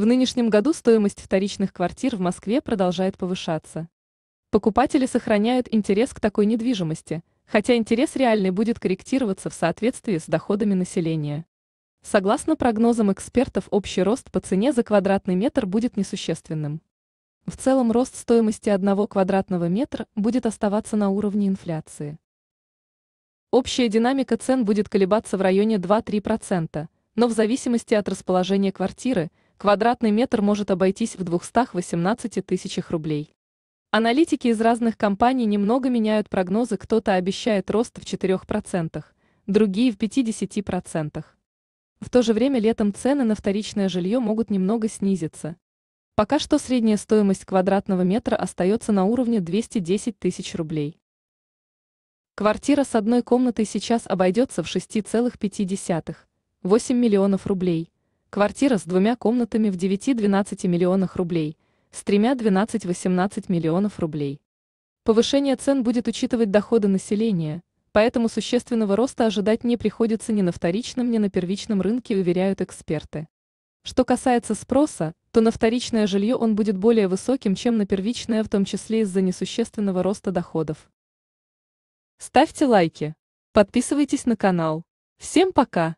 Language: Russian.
В нынешнем году стоимость вторичных квартир в Москве продолжает повышаться. Покупатели сохраняют интерес к такой недвижимости, хотя интерес реальный будет корректироваться в соответствии с доходами населения. Согласно прогнозам экспертов, общий рост по цене за квадратный метр будет несущественным. В целом рост стоимости одного квадратного метра будет оставаться на уровне инфляции. Общая динамика цен будет колебаться в районе 2-3%, но в зависимости от расположения квартиры – Квадратный метр может обойтись в 218 тысячах рублей. Аналитики из разных компаний немного меняют прогнозы, кто-то обещает рост в 4%, другие в 50%. В то же время летом цены на вторичное жилье могут немного снизиться. Пока что средняя стоимость квадратного метра остается на уровне 210 тысяч рублей. Квартира с одной комнатой сейчас обойдется в 6,5-8 миллионов рублей, Квартира с двумя комнатами в 9-12 миллионах рублей, с тремя 12-18 миллионов рублей. Повышение цен будет учитывать доходы населения, поэтому существенного роста ожидать не приходится ни на вторичном, ни на первичном рынке, уверяют эксперты. Что касается спроса, то на вторичное жилье он будет более высоким, чем на первичное, в том числе из-за несущественного роста доходов. Ставьте лайки, подписывайтесь на канал. Всем пока!